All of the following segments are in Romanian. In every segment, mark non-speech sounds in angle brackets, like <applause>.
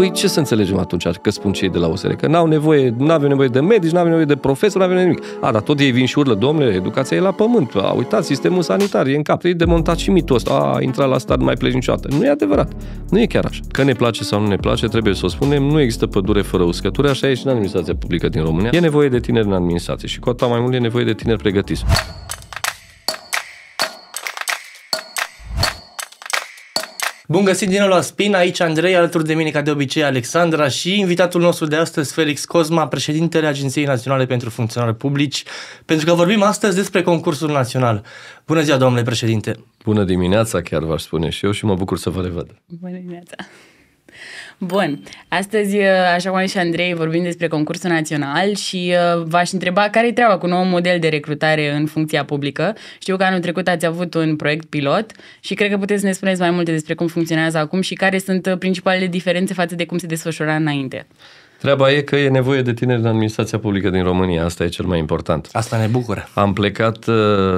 Păi ce să înțelegem atunci că spun cei de la OSR? Că n-au nevoie, n-avem nevoie de medici, n-avem nevoie de profesori, n-avem nimic. A, dar tot ei vin și urlă, domnule, educația e la pământ, a uitat sistemul sanitar, e în cap, e demontat și mitul ăsta, a intrat la stat, nu mai pleci niciodată. Nu e adevărat, nu e chiar așa. Că ne place sau nu ne place, trebuie să o spunem, nu există pădure fără uscături, așa e și în administrația publică din România. E nevoie de tineri în administrație și cu atât mai mult e nevoie de tineri pregătiți. Bun găsit din nou la Spin, aici Andrei, alături de mine ca de obicei Alexandra și invitatul nostru de astăzi, Felix Cosma, președintele Agenției Naționale pentru Funcționari Publici, pentru că vorbim astăzi despre concursul național. Bună ziua, domnule președinte! Bună dimineața, chiar v-aș spune și eu și mă bucur să vă revăd. Bună dimineața! Bun, astăzi, uh, așa cum a zis și Andrei, vorbim despre concursul național și uh, v-aș întreba care e treaba cu nou model de recrutare în funcția publică. Știu că anul trecut ați avut un proiect pilot și cred că puteți să ne spuneți mai multe despre cum funcționează acum și care sunt uh, principalele diferențe față de cum se desfășura înainte. Treaba e că e nevoie de tineri în administrația publică din România. Asta e cel mai important. Asta ne bucură. Am plecat uh,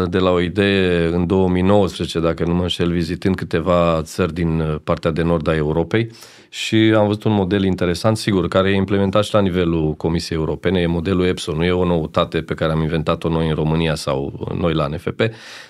de la o idee în 2019, dacă nu mă înșel, vizitând câteva țări din uh, partea de nord a Europei și am văzut un model interesant, sigur, care e implementat și la nivelul Comisiei Europene. E modelul EPSO, nu e o noutate pe care am inventat-o noi în România sau uh, noi la NFP,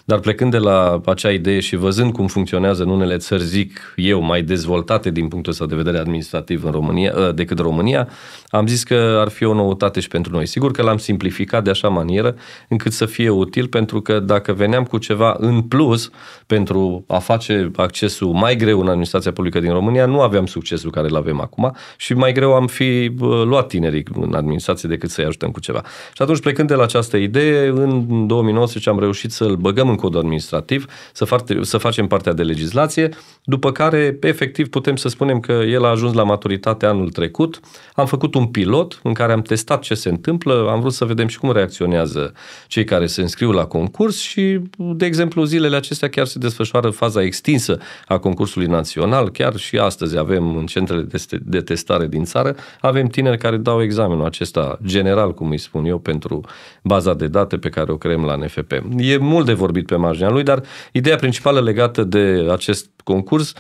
dar plecând de la acea idee și văzând cum funcționează în unele țări, zic eu, mai dezvoltate din punctul ăsta de vedere administrativ în România, decât România, am zis că ar fi o noutate și pentru noi. Sigur că l-am simplificat de așa manieră încât să fie util, pentru că dacă veneam cu ceva în plus pentru a face accesul mai greu în administrația publică din România, nu aveam succesul care îl avem acum și mai greu am fi luat tinerii în administrație decât să-i ajutăm cu ceva. Și atunci, plecând de la această idee, în 2019 am reușit să-l băgăm în codul administrativ, să, far- să facem partea de legislație, după care, efectiv, putem să spunem că el a ajuns la maturitate anul trecut. Am făcut un pilot în care am testat ce se întâmplă, am vrut să vedem și cum reacționează cei care se înscriu la concurs și, de exemplu, zilele acestea chiar se desfășoară faza extinsă a concursului național. Chiar și astăzi avem în centrele de testare din țară, avem tineri care dau examenul acesta general, cum îi spun eu, pentru baza de date pe care o creăm la NFP. E mult de vorbit pe marginea lui, dar ideea principală legată de acest concurs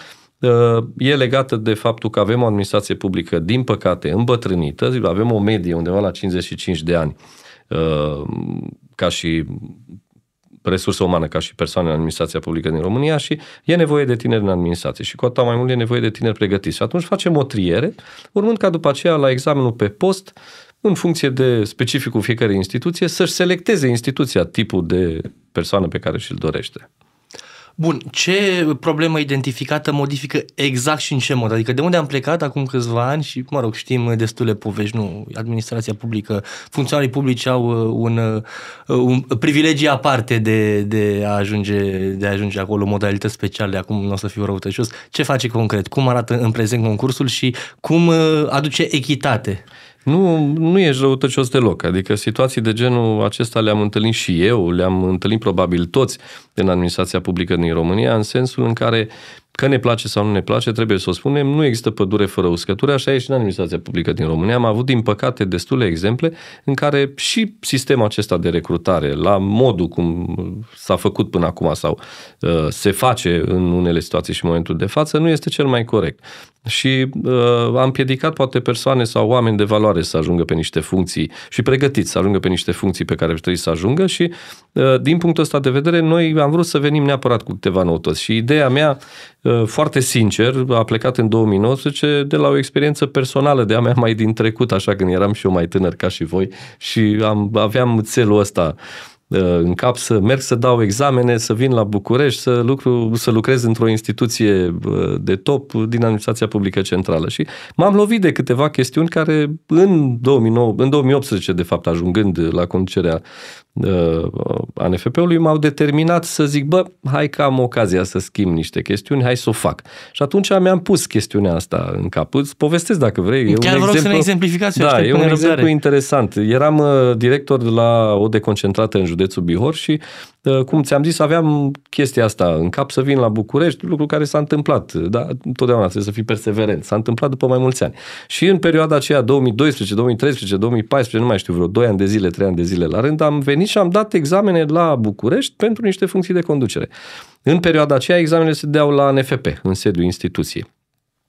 Uh, e legată de faptul că avem o administrație publică, din păcate, îmbătrânită, avem o medie undeva la 55 de ani uh, ca și resursă umană, ca și persoane în administrația publică din România și e nevoie de tineri în administrație și cu atât mai mult e nevoie de tineri pregătiți. Și atunci facem o triere, urmând ca după aceea la examenul pe post, în funcție de specificul fiecărei instituție, să-și selecteze instituția, tipul de persoană pe care și-l dorește. Bun, ce problemă identificată modifică exact și în ce mod? Adică de unde am plecat acum câțiva ani și, mă rog, știm destule povești, nu, administrația publică, funcționarii publici au uh, un, uh, un privilegiu aparte de, de, a ajunge, de a ajunge acolo, modalități speciale, acum nu o să fiu răutăcios. Ce face concret? Cum arată în prezent concursul și cum uh, aduce echitate? Nu, nu ești răutăcios deloc. Adică situații de genul acesta le-am întâlnit și eu, le-am întâlnit probabil toți în administrația publică din România, în sensul în care, că ne place sau nu ne place, trebuie să o spunem, nu există pădure fără uscături, așa e și în administrația publică din România. Am avut, din păcate, destule exemple în care și sistemul acesta de recrutare, la modul cum s-a făcut până acum sau uh, se face în unele situații și în momentul de față, nu este cel mai corect și uh, am împiedicat poate persoane sau oameni de valoare să ajungă pe niște funcții și pregătiți să ajungă pe niște funcții pe care trebuie să ajungă și uh, din punctul ăsta de vedere noi am vrut să venim neapărat cu câteva noutăți și ideea mea uh, foarte sincer a plecat în 2019 de la o experiență personală de a mea mai din trecut așa când eram și eu mai tânăr ca și voi și am, aveam țelul ăsta uh, Uh, în cap să merg să dau examene, să vin la București, să, lucru, să lucrez într-o instituție uh, de top din administrația publică centrală. Și m-am lovit de câteva chestiuni care în, 2009, în 2018, de fapt, ajungând la conducerea Uh, ANFP-ului m-au determinat să zic, bă, hai că am ocazia să schimb niște chestiuni, hai să o fac. Și atunci mi-am pus chestiunea asta în cap. Îți povestesc dacă vrei. E Chiar un vreau exemplu, să ne exemplificați. Da, e un răbdare. exemplu interesant. Eram uh, director de la o deconcentrată în județul Bihor și Ă, cum ți-am zis, aveam chestia asta în cap să vin la București, lucru care s-a întâmplat, dar totdeauna trebuie să fii perseverent. S-a întâmplat după mai mulți ani. Și în perioada aceea, 2012, 2013, 2014, nu mai știu, vreo 2 ani de zile, 3 ani de zile la rând, am venit și am dat examene la București pentru niște funcții de conducere. În perioada aceea, examenele se deau la NFP, în sediul instituției.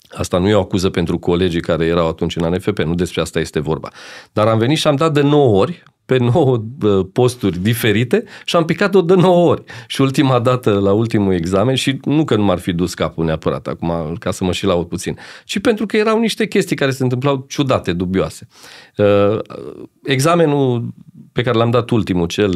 Asta nu e o acuză pentru colegii care erau atunci în ANFP, nu despre asta este vorba. Dar am venit și am dat de 9 ori, pe 9 posturi diferite și am picat-o de 9 ori. Și ultima dată, la ultimul examen, și nu că nu m-ar fi dus capul neapărat acum, ca să mă și laud puțin, ci pentru că erau niște chestii care se întâmplau ciudate, dubioase. Ă, examenul pe care l-am dat ultimul, cel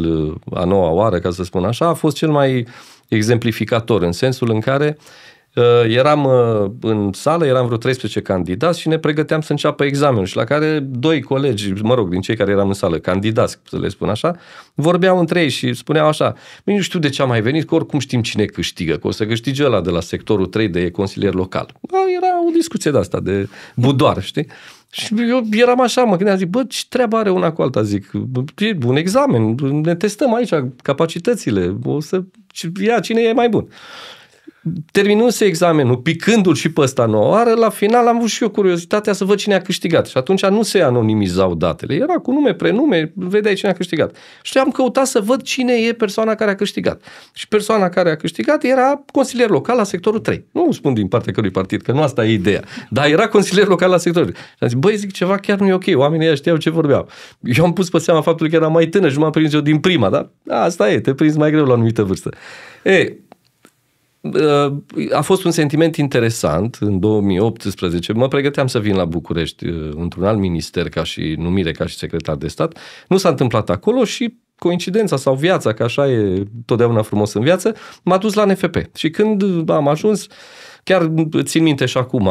a noua oară, ca să spun așa, a fost cel mai exemplificator, în sensul în care uh, Uh, eram uh, în sală, eram vreo 13 candidați și ne pregăteam să înceapă examenul și la care doi colegi, mă rog, din cei care eram în sală, candidați, să le spun așa, vorbeau între ei și spuneau așa, nu știu de ce am mai venit, că oricum știm cine câștigă, că o să câștige ăla de la sectorul 3 de consilier local. Da, era o discuție de asta, de budoar, știi? Și eu eram așa, mă gândeam, zic, bă, ce treabă are una cu alta? Zic, e un examen, ne testăm aici capacitățile, o să ia cine e mai bun terminându-se examenul, picându-l și pe ăsta nouă oară, la final am avut și eu curiozitatea să văd cine a câștigat. Și atunci nu se anonimizau datele. Era cu nume, prenume, vedeai cine a câștigat. Și am căutat să văd cine e persoana care a câștigat. Și persoana care a câștigat era consilier local la sectorul 3. Nu spun din partea cărui partid, că nu asta e ideea. Dar era consilier local la sectorul 3. Și am zis, băi, zic, ceva chiar nu e ok. Oamenii știau ce vorbeau. Eu am pus pe seama faptul că era mai tânăr și m-am prins eu din prima, da? Asta e, te prins mai greu la anumită vârstă. E, Uh, a fost un sentiment interesant în 2018. Mă pregăteam să vin la București uh, într-un alt minister ca și numire, ca și secretar de stat. Nu s-a întâmplat acolo și coincidența sau viața, că așa e totdeauna frumos în viață, m-a dus la NFP. Și când am ajuns, Chiar țin minte și acum,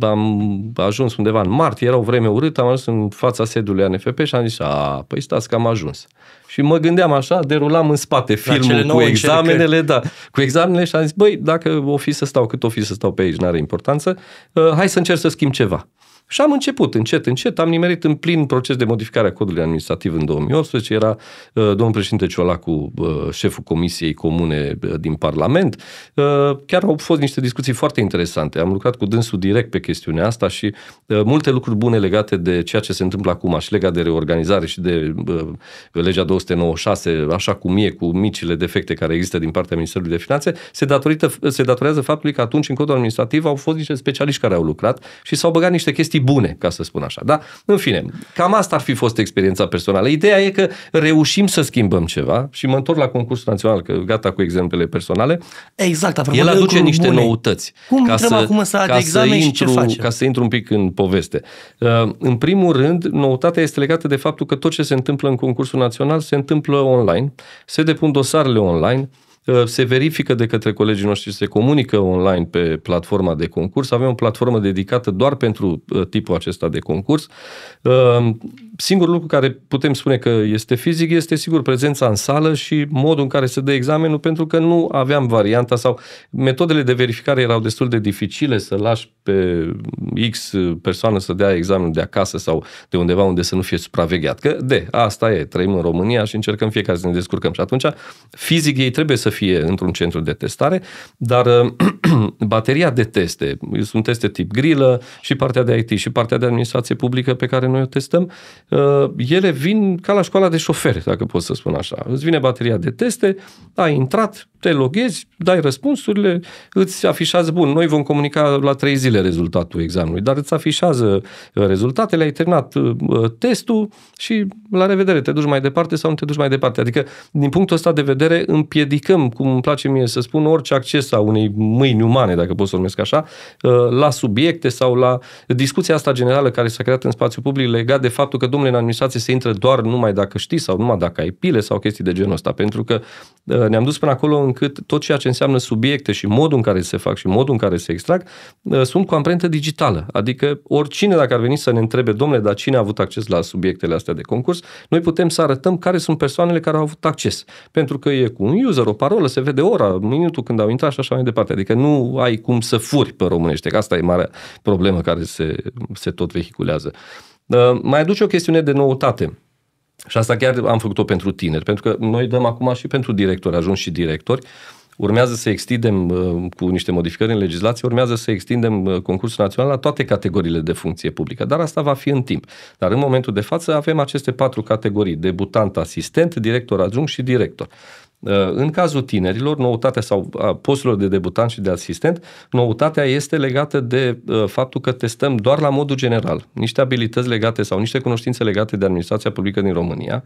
am ajuns undeva în martie, era o vreme urâtă, am ajuns în fața sediului ANFP și am zis, a, păi stați că am ajuns. Și mă gândeam așa, derulam în spate filmul cu examenele, da, cu examenele și am zis, băi, dacă o fi să stau, cât o fi să stau pe aici, n-are importanță, uh, hai să încerc să schimb ceva. Și am început, încet, încet, am nimerit în plin proces de modificare a codului administrativ în 2018, era uh, domnul președinte cu uh, șeful Comisiei Comune uh, din Parlament. Uh, chiar au fost niște discuții foarte interesante. Am lucrat cu dânsul direct pe chestiunea asta și uh, multe lucruri bune legate de ceea ce se întâmplă acum și legat de reorganizare și de uh, legea 296, așa cum e, cu micile defecte care există din partea Ministerului de Finanțe, se, datorită, se datorează faptului că atunci în codul administrativ au fost niște specialiști care au lucrat și s-au băgat niște chestii bune, ca să spun așa. Da? În fine, cam asta ar fi fost experiența personală. Ideea e că reușim să schimbăm ceva și mă întorc la concursul național, că gata cu exemplele personale. Exact, apropo El aduce niște bune. noutăți. Cum ca să, acum să ca să intru, și ce face? Ca să intru un pic în poveste. Uh, în primul rând, noutatea este legată de faptul că tot ce se întâmplă în concursul național se întâmplă online, se depun dosarele online, se verifică de către colegii noștri, se comunică online pe platforma de concurs. Avem o platformă dedicată doar pentru uh, tipul acesta de concurs. Uh, singurul lucru care putem spune că este fizic este, sigur, prezența în sală și modul în care se dă examenul, pentru că nu aveam varianta sau metodele de verificare erau destul de dificile să lași pe X persoană să dea examenul de acasă sau de undeva unde să nu fie supravegheat. Că, de, asta e, trăim în România și încercăm fiecare să ne descurcăm. Și atunci, fizic ei trebuie să fie într-un centru de testare, dar uh, <clears throat> bateria de teste, sunt teste tip grilă și partea de IT și partea de administrație publică pe care noi o testăm, uh, ele vin ca la școala de șoferi, dacă pot să spun așa. Îți vine bateria de teste, ai intrat, te loghezi, dai răspunsurile, îți afișează, bun, noi vom comunica la trei zile rezultatul examenului, dar îți afișează uh, rezultatele, ai terminat testul și la revedere, te duci mai departe sau nu te duci mai departe. Adică, din punctul ăsta de vedere, împiedicăm cum îmi place mie să spun, orice acces a unei mâini umane, dacă pot să o numesc așa, uh, la subiecte sau la discuția asta generală care s-a creat în spațiu public legat de faptul că, domnule, în administrație se intră doar numai dacă știi sau numai dacă ai pile sau chestii de genul ăsta, pentru că uh, ne-am dus până acolo încât tot ceea ce înseamnă subiecte și modul în care se fac și modul în care se extrag uh, sunt cu amprentă digitală. Adică oricine dacă ar veni să ne întrebe, domnule, dar cine a avut acces la subiectele astea de concurs, noi putem să arătăm care sunt persoanele care au avut acces. Pentru că e cu un user, o parolă, parolă, se vede ora, minutul când au intrat și așa mai departe. Adică nu ai cum să furi pe românește, că asta e marea problemă care se, se tot vehiculează. Ă, mai aduce o chestiune de noutate. Și asta chiar am făcut-o pentru tineri, pentru că noi dăm acum și pentru directori, ajuns și directori, Urmează să extindem ă, cu niște modificări în legislație, urmează să extindem ă, concursul național la toate categoriile de funcție publică, dar asta va fi în timp. Dar în momentul de față avem aceste patru categorii, debutant, asistent, director adjunct și director. În cazul tinerilor, noutatea sau a posturilor de debutant și de asistent, noutatea este legată de uh, faptul că testăm doar la modul general niște abilități legate sau niște cunoștințe legate de administrația publică din România.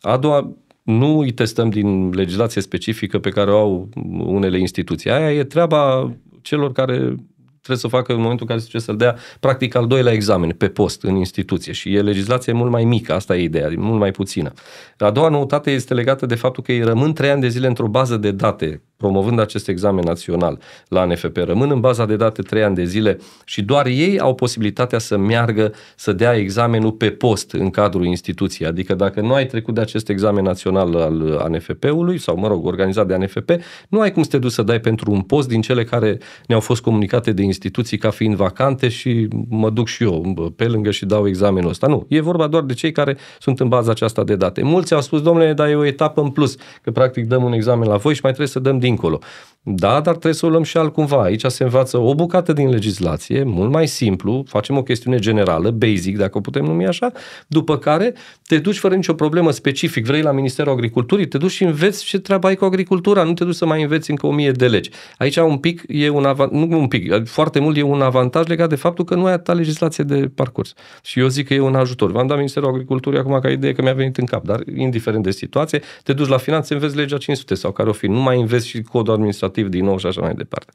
A doua nu îi testăm din legislație specifică pe care o au unele instituții. Aia e treaba celor care trebuie să facă în momentul în care se să-l dea, practic, al doilea examen pe post în instituție și e legislație mult mai mică, asta e ideea, mult mai puțină. A doua noutate este legată de faptul că ei rămân trei ani de zile într-o bază de date promovând acest examen național la NFP, rămân în baza de date 3 ani de zile și doar ei au posibilitatea să meargă să dea examenul pe post în cadrul instituției. Adică dacă nu ai trecut de acest examen național al ANFP-ului sau, mă rog, organizat de ANFP, nu ai cum să te duci să dai pentru un post din cele care ne-au fost comunicate de instituții ca fiind vacante și mă duc și eu pe lângă și dau examenul ăsta. Nu, e vorba doar de cei care sunt în baza aceasta de date. Mulți au spus, domnule, dar e o etapă în plus, că practic dăm un examen la voi și mai trebuie să dăm din dincolo. Da, dar trebuie să o luăm și altcumva. Aici se învață o bucată din legislație, mult mai simplu, facem o chestiune generală, basic, dacă o putem numi așa, după care te duci fără nicio problemă specific, vrei la Ministerul Agriculturii, te duci și înveți ce treabă ai cu agricultura, nu te duci să mai înveți încă o mie de legi. Aici un pic e un avantaj, nu un pic, foarte mult e un avantaj legat de faptul că nu ai atâta legislație de parcurs. Și eu zic că e un ajutor. V-am dat Ministerul Agriculturii acum ca idee că mi-a venit în cap, dar indiferent de situație, te duci la finanțe, înveți legea 500 sau care o fi, nu mai înveți și și codul administrativ din nou și așa mai departe.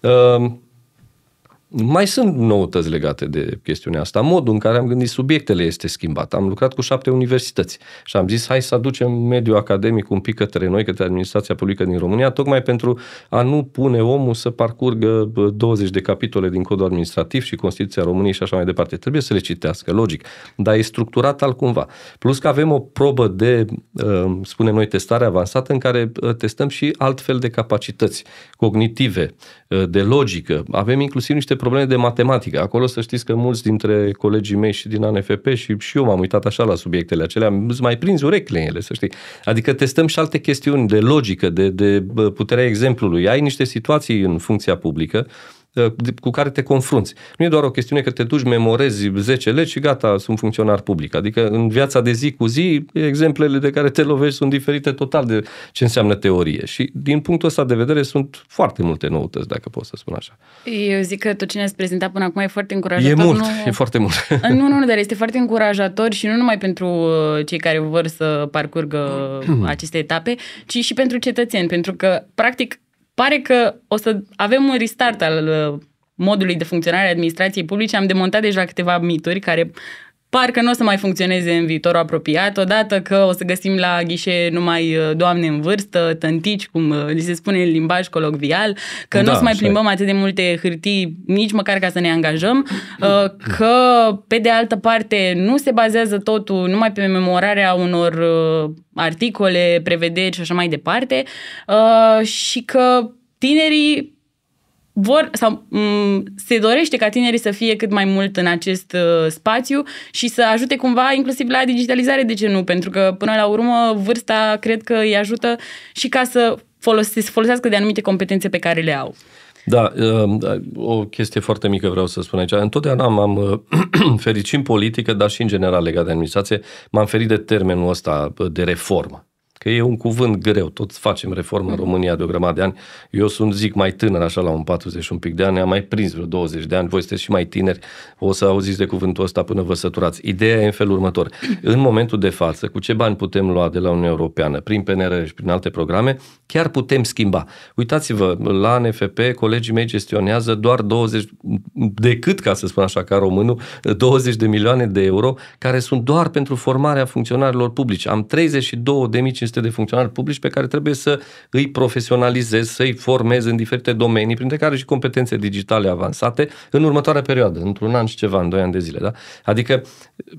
Ehm, mai sunt noutăți legate de chestiunea asta. Modul în care am gândit subiectele este schimbat. Am lucrat cu șapte universități și am zis hai să aducem mediul academic un pic către noi, către administrația publică din România, tocmai pentru a nu pune omul să parcurgă 20 de capitole din codul administrativ și Constituția României și așa mai departe. Trebuie să le citească, logic, dar e structurat altcumva. Plus că avem o probă de, uh, spunem noi, testare avansată în care uh, testăm și altfel de capacități cognitive, uh, de logică. Avem inclusiv niște probleme de matematică. Acolo să știți că mulți dintre colegii mei și din ANFP și, și eu m-am uitat așa la subiectele acelea, îți mai prins urechile în ele, să știi. Adică testăm și alte chestiuni de logică, de, de puterea exemplului. Ai niște situații în funcția publică Uh, cu care te confrunți. Nu e doar o chestiune că te duci, memorezi 10 legi și gata, sunt funcționar public. Adică în viața de zi cu zi, exemplele de care te lovești sunt diferite total de ce înseamnă teorie. Și din punctul ăsta de vedere sunt foarte multe noutăți, dacă pot să spun așa. Eu zic că tot ce ne-ați prezentat până acum e foarte încurajator. E mult, nu... e foarte mult. <laughs> Nu, nu, nu, dar este foarte încurajator și nu numai pentru uh, cei care vor să parcurgă <clears throat> aceste etape, ci și pentru cetățeni, pentru că, practic, pare că o să avem un restart al uh, modului de funcționare a administrației publice. Am demontat deja câteva mituri care parcă nu o să mai funcționeze în viitorul apropiat, odată că o să găsim la ghișe numai uh, doamne în vârstă, tântici, cum uh, li se spune în limbaj colocvial, că da, nu o să mai plimbăm atât de multe hârtii, nici măcar ca să ne angajăm, uh, mm. că, pe de altă parte, nu se bazează totul numai pe memorarea unor articole, prevederi și așa mai departe, și că tinerii vor sau m- mm, se dorește ca tinerii să fie cât mai mult în acest uh, spațiu și să ajute cumva inclusiv la digitalizare, de ce nu? Pentru că până la urmă vârsta cred că îi ajută și ca să folosesc, folosească de anumite competențe pe care le au. Da, um, da, o chestie foarte mică vreau să spun aici. Întotdeauna m-am uh, <clears throat> ferit și în politică, dar și în general legat de administrație, m-am ferit de termenul ăsta uh, de reformă. Că e un cuvânt greu, toți facem reformă în mhm. România de o grămadă de ani. Eu sunt, zic, mai tânăr, așa, la un 40 un pic de ani, am mai prins vreo 20 de ani, voi sunteți și mai tineri, o să auziți de cuvântul ăsta până vă săturați. Ideea e în felul următor. În momentul de față, cu ce bani putem lua de la Uniunea Europeană, prin PNR și prin alte programe, chiar putem schimba. Uitați-vă, la NFP, colegii mei gestionează doar 20, decât, ca să spun așa, ca românul, 20 de milioane de euro, care sunt doar pentru formarea funcționarilor publici. Am 32.500 300 de funcționari publici pe care trebuie să îi profesionalizez, să-i formez în diferite domenii, printre care și competențe digitale avansate, în următoarea perioadă, într-un an și ceva, în doi ani de zile. Da? Adică,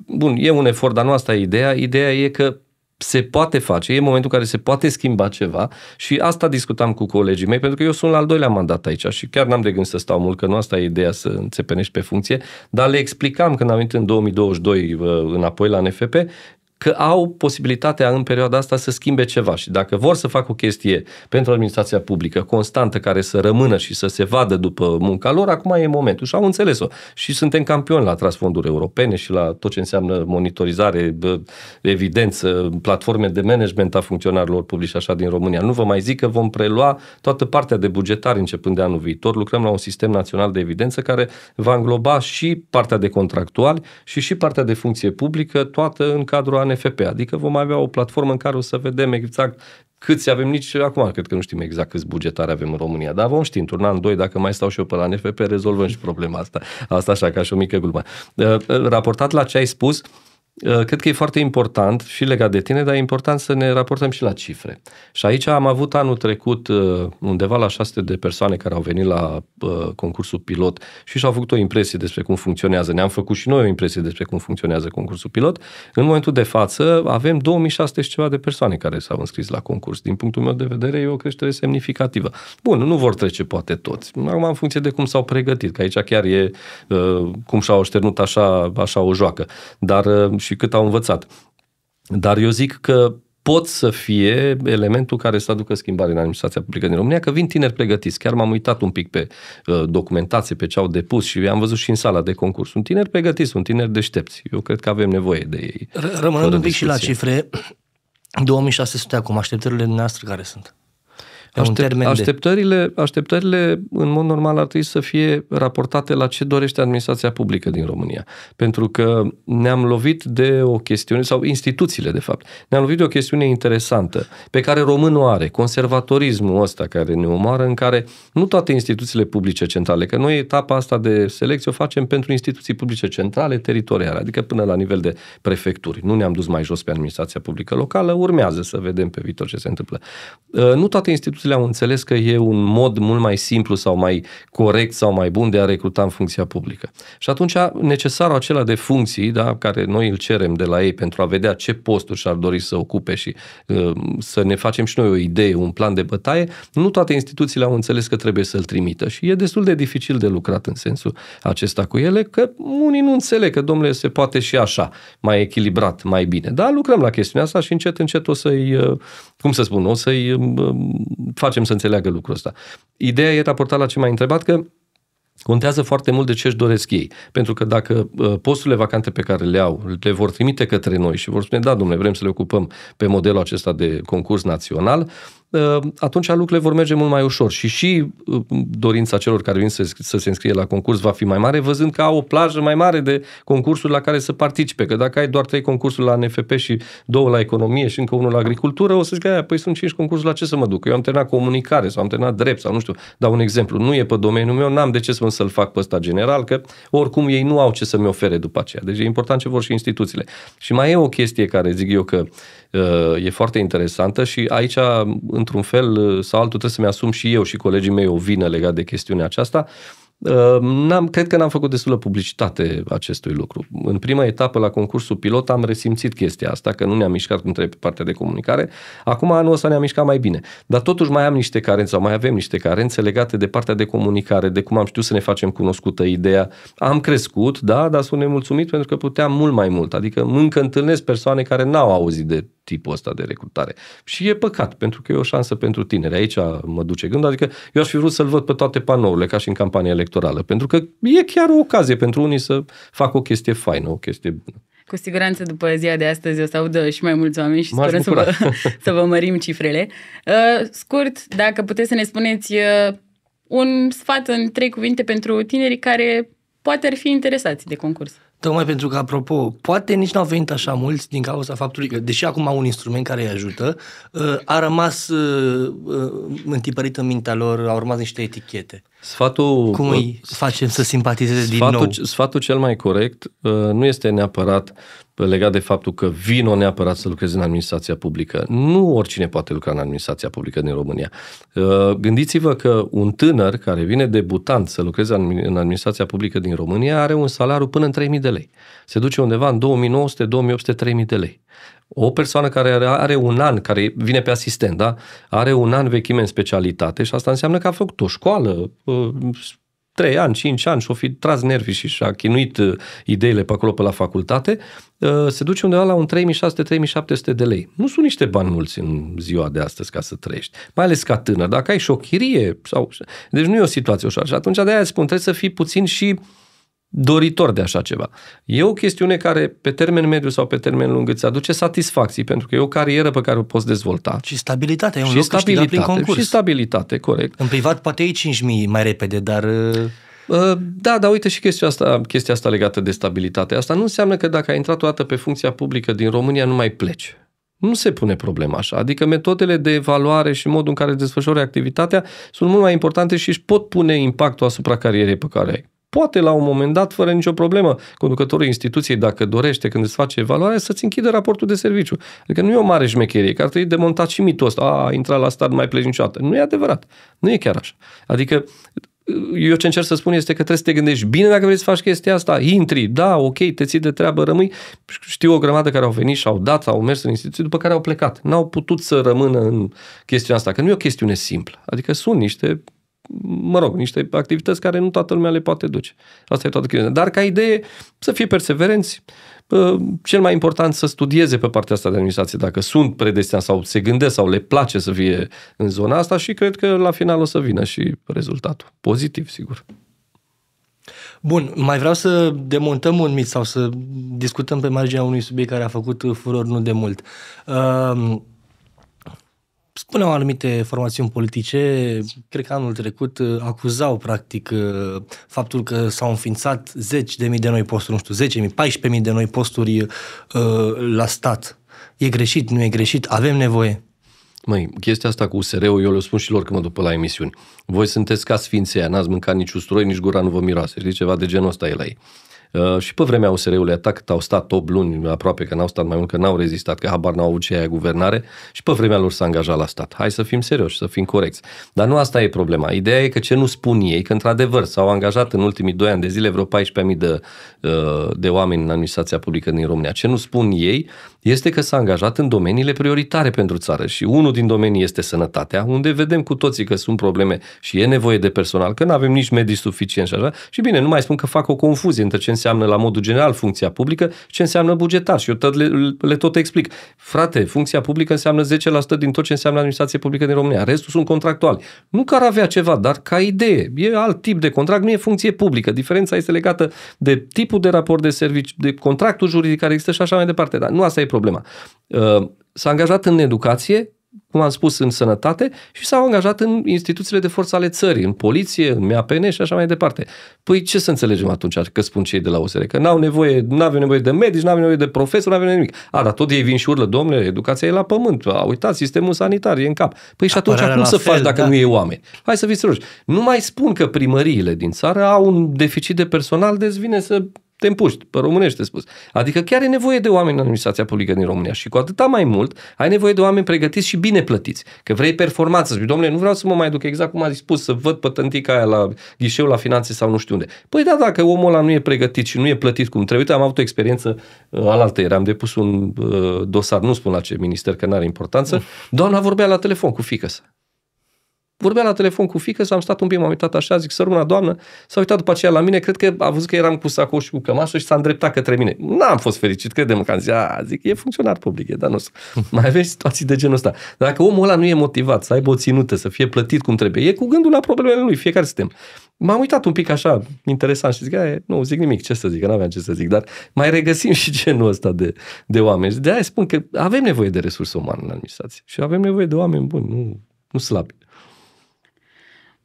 bun, e un efort, dar nu asta e ideea. Ideea e că se poate face, e momentul în care se poate schimba ceva și asta discutam cu colegii mei, pentru că eu sunt la al doilea mandat aici și chiar n-am de gând să stau mult, că nu asta e ideea să înțepenești pe funcție, dar le explicam când am venit în 2022 uh, înapoi la NFP că au posibilitatea în perioada asta să schimbe ceva și dacă vor să facă o chestie pentru administrația publică constantă care să rămână și să se vadă după munca lor, acum e momentul și au înțeles-o. Și suntem campioni la transfonduri europene și la tot ce înseamnă monitorizare, evidență, platforme de management a funcționarilor publici așa din România. Nu vă mai zic că vom prelua toată partea de bugetari începând de anul viitor. Lucrăm la un sistem național de evidență care va îngloba și partea de contractuali și și partea de funcție publică, toată în cadrul anului. NFP, adică vom avea o platformă în care o să vedem exact câți avem, nici acum cred că nu știm exact câți bugetari avem în România, dar vom ști într-un an, doi, dacă mai stau și eu pe la NFP, rezolvăm și problema asta. Asta așa, ca și o mică glumă. Ă, ă, raportat la ce ai spus, uh, Uh, cred că e foarte important și legat de tine, dar e important să ne raportăm și la cifre. Și aici am avut anul trecut uh, undeva la 600 de persoane care au venit la uh, concursul pilot și și-au făcut o impresie despre cum funcționează. Ne-am făcut și noi o impresie despre cum funcționează concursul pilot. În momentul de față avem 2600 și ceva de persoane care s-au înscris la concurs. Din punctul meu de vedere e o creștere semnificativă. Bun, nu vor trece poate toți. Acum în funcție de cum s-au pregătit, că aici chiar e cum și-au așternut așa, așa o joacă. Dar și cât au învățat. Dar eu zic că pot să fie elementul care să aducă schimbare în administrația publică din România, că vin tineri pregătiți. Chiar m-am uitat un pic pe uh, documentație, pe ce au depus și am văzut și în sala de concurs. Sunt tineri pregătiți, sunt tineri deștepți. Eu cred că avem nevoie de ei. Rămânând un pic discuție. și la cifre, 2600 <clears throat> acum, așteptările noastre care sunt? Aștept, un termen așteptările, de... așteptările, în mod normal, ar trebui să fie raportate la ce dorește administrația publică din România. Pentru că ne-am lovit de o chestiune, sau instituțiile, de fapt, ne-am lovit de o chestiune interesantă, pe care românul are, conservatorismul ăsta care ne omoară, în care nu toate instituțiile publice centrale, că noi etapa asta de selecție o facem pentru instituții publice centrale, teritoriale, adică până la nivel de prefecturi. Nu ne-am dus mai jos pe administrația publică locală, urmează să vedem pe viitor ce se întâmplă. Ă, nu toate instituțiile grupurile au înțeles că e un mod mult mai simplu sau mai corect sau mai bun de a recruta în funcția publică. Și atunci necesarul acela de funcții, da, care noi îl cerem de la ei pentru a vedea ce posturi și-ar dori să ocupe și uh, să ne facem și noi o idee, un plan de bătaie, nu toate instituțiile au înțeles că trebuie să-l trimită și e destul de dificil de lucrat în sensul acesta cu ele, că unii nu înțeleg că, domnule, se poate și așa, mai echilibrat, mai bine. Da, lucrăm la chestiunea asta și încet, încet o să-i uh, cum să spun, o să-i um, um, facem să înțeleagă lucrul ăsta. Ideea e raportată la ce m-ai întrebat, că Contează foarte mult de ce își doresc ei. Pentru că dacă uh, posturile vacante pe care le au le vor trimite către noi și vor spune, da, domnule, vrem să le ocupăm pe modelul acesta de concurs național, Uh, atunci lucrurile vor merge mult mai ușor și și uh, dorința celor care vin să, să se înscrie la concurs va fi mai mare, văzând că au o plajă mai mare de concursuri la care să participe. Că dacă ai doar trei concursuri la NFP și două la economie și încă unul la agricultură, o să zic, aia, păi sunt cinci concursuri, la ce să mă duc? Eu am terminat comunicare sau am terminat drept sau nu știu, dau un exemplu. Nu e pe domeniul meu, n-am de ce să să-l fac pe ăsta general, că oricum ei nu au ce să-mi ofere după aceea. Deci e important ce vor și instituțiile. Și mai e o chestie care zic eu că e foarte interesantă și aici, într-un fel sau altul, trebuie să-mi asum și eu și colegii mei o vină legată de chestiunea aceasta. Ehm, n-am, cred că n-am făcut destulă publicitate acestui lucru. În prima etapă, la concursul pilot, am resimțit chestia asta, că nu ne-am mișcat cum trebuie pe partea de comunicare. Acum, anul ăsta ne-am mișcat mai bine. Dar totuși mai am niște carențe, sau mai avem niște carențe legate de partea de comunicare, de cum am știut să ne facem cunoscută ideea. Am crescut, da, dar sunt nemulțumit pentru că puteam mult mai mult. Adică încă întâlnesc persoane care n-au auzit de tipul ăsta de recrutare. Și e păcat, pentru că e o șansă pentru tineri. Aici mă duce gândul, adică eu aș fi vrut să-l văd pe toate panourile, ca și în campania electorală, pentru că e chiar o ocazie pentru unii să facă o chestie faină, o chestie bună. Cu siguranță după ziua de astăzi o să audă și mai mulți oameni și sperăm să vă, să vă mărim cifrele. Uh, scurt, dacă puteți să ne spuneți uh, un sfat în trei cuvinte pentru tinerii care poate ar fi interesați de concurs. Tocmai pentru că, apropo, poate nici n-au venit așa mulți din cauza faptului că, deși acum au un instrument care îi ajută, uh, a rămas uh, uh, întipărit în mintea lor, au rămas niște etichete. Sfatul, Cum îi facem să simpatizeze sfatul, din nou? Sfatul cel mai corect nu este neapărat legat de faptul că o neapărat să lucreze în administrația publică. Nu oricine poate lucra în administrația publică din România. Uh, gândiți-vă că un tânăr care vine debutant să lucreze în administrația publică din România are un salariu până în 3.000 de lei. Se duce undeva în 2.900, 2.800, 3.000 de lei. O persoană care are un an, care vine pe asistent, da? are un an vechime în specialitate și asta înseamnă că a făcut o școală, uh, trei ani, cinci ani și-o fi tras nervii și și-a chinuit uh, ideile pe acolo pe la facultate, uh, se duce undeva la un 3600-3700 de lei. Nu sunt niște bani mulți în ziua de astăzi ca să trăiești, mai ales ca tânăr. Dacă ai și o chirie sau... Deci nu e o situație ușoară. Și atunci de-aia spun, trebuie să fii puțin și uh, doritor de așa ceva. E o chestiune care pe termen mediu sau pe termen lung îți aduce satisfacții pentru că e o carieră pe care o poți dezvolta. Și stabilitate, e un și loc stabilitate, prin concurs. Și stabilitate, corect. În privat poate e 5.000 mai repede, dar... Uh, uh, da, dar uite și chestia asta, chestia asta legată de stabilitate. Asta nu înseamnă că dacă ai intrat o dată pe funcția publică din România nu mai pleci. Nu se pune problema așa. Adică metodele de evaluare și modul în care desfășori activitatea sunt mult mai importante și își pot pune impactul asupra carierei pe care ai poate la un moment dat, fără nicio problemă, conducătorul instituției, dacă dorește, când îți face evaluarea, să-ți închide raportul de serviciu. Adică nu e o mare șmecherie, că ar trebui demontat și mitul ăsta, a, intrat la stat, mai pleci niciodată. Nu e adevărat. Nu e chiar așa. Adică eu ce încerc să spun este că trebuie să te gândești bine dacă vrei să faci chestia asta, intri, da, ok, te ții de treabă, rămâi. Știu o grămadă care au venit și au dat, au mers în instituții, după care au plecat. N-au putut să rămână în chestiunea asta, că nu e o chestiune simplă. Adică sunt niște mă rog, niște activități care nu toată lumea le poate duce. Asta e toată chestiunea. Dar ca idee, să fie perseverenți, cel mai important să studieze pe partea asta de administrație, dacă sunt predestinați sau se gândesc sau le place să fie în zona asta și cred că la final o să vină și rezultatul. Pozitiv, sigur. Bun, mai vreau să demontăm un mit sau să discutăm pe marginea unui subiect care a făcut furor nu de mult. Uh, spuneau anumite formațiuni politice, cred că anul trecut uh, acuzau practic uh, faptul că s-au înființat 10.000 de mii de noi posturi, nu știu, 10.000, 14.000 de noi posturi uh, la stat. E greșit, nu e greșit, avem nevoie. Măi, chestia asta cu USR-ul, eu le spun și lor când mă duc la emisiuni. Voi sunteți ca sfințe n-ați mâncat nici usturoi, nici gura nu vă miroase. Știi, ceva de genul ăsta e la ei. Uh, Uh, și pe vremea USR-ului atac au stat 8 luni aproape, că n-au stat mai mult, că n-au rezistat, că habar n-au avut ce aia guvernare și pe vremea lor s-a angajat la stat. Hai să fim serioși, să fim corecți. Dar nu asta e problema. Ideea e că ce nu spun ei, că într-adevăr s-au angajat în ultimii 2 ani de zile vreo 14.000 de, uh, de oameni în administrația publică din România. Ce nu spun ei este că s-a angajat în domeniile prioritare pentru țară și unul din domenii este sănătatea, unde vedem cu toții că sunt probleme și e nevoie de personal, că nu avem nici medici suficient și așa. Și bine, nu mai spun că fac o confuzie între ce înseamnă la modul general funcția publică și ce înseamnă bugetar și eu tot le, le tot explic. Frate, funcția publică înseamnă 10% din tot ce înseamnă administrație publică din România. Restul sunt contractuali. Nu că ar avea ceva, dar ca idee. E alt tip de contract, nu e funcție publică. Diferența este legată de tipul de raport de servici, de contractul juridic care există și așa mai departe. Dar nu asta e problema. Uh, s-a angajat în educație, cum am spus, în sănătate și s-au angajat în instituțiile de forță ale țării, în poliție, în MAPN și așa mai departe. Păi ce să înțelegem atunci că spun cei de la OSR? Că n-au nevoie, n-avem nevoie de medici, n-avem nevoie de profesor, n-avem nevoie de nimic. A, dar tot ei vin și urlă, domnule, educația e la pământ, a uitat, sistemul sanitar e în cap. Păi și atunci cum să fel, faci dacă da. nu e oameni? Hai să fiți roși. Nu mai spun că primăriile din țară au un deficit de personal, deci vine să te împuști, pe românește spus. Adică chiar e nevoie de oameni în administrația publică din România și cu atâta mai mult ai nevoie de oameni pregătiți și bine plătiți. Că vrei performanță, spui, domnule, nu vreau să mă mai duc exact cum a spus, să văd pătântica aia la ghișeu, la finanțe sau nu știu unde. Păi da, dacă omul ăla nu e pregătit și nu e plătit cum trebuie, uite, am avut o experiență uh, alaltă ieri, am depus un uh, dosar, nu spun la ce minister, că nu are importanță, doamna vorbea la telefon cu fică vorbea la telefon cu fică, s-am stat un pic, m-am uitat așa, zic, să rămână doamnă, s-a uitat după aceea la mine, cred că a văzut că eram cu sacoș și cu cămașă și s-a îndreptat către mine. N-am fost fericit, credem că am zis, a, zic, e funcționar public, e nu. <laughs> Mai avem situații de genul ăsta. Dacă omul ăla nu e motivat să aibă o ținută, să fie plătit cum trebuie, e cu gândul la problemele lui, fiecare suntem. M-am uitat un pic așa, interesant și zic, nu zic nimic, ce să zic, nu aveam ce să zic, dar mai regăsim <laughs> și genul ăsta de, de oameni. De aia spun că avem nevoie de resurse umane în administrație și avem nevoie de oameni buni, nu, nu slabi.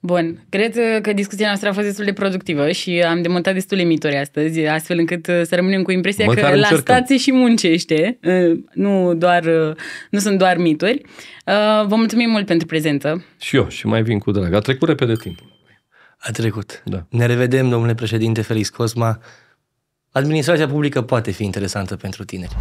Bun, cred uh, că discuția noastră a fost destul de productivă și am demontat destul de mituri astăzi, astfel încât uh, să rămânem cu impresia Măcar că încercăm. la stație și muncește, uh, nu, doar, nu sunt doar mituri. Vă mulțumim mult pentru prezență. Și eu, și mai vin cu drag. A trecut repede timpul. A trecut. Da. Ne revedem, domnule președinte Felix Cosma. Administrația publică poate fi interesantă pentru tineri.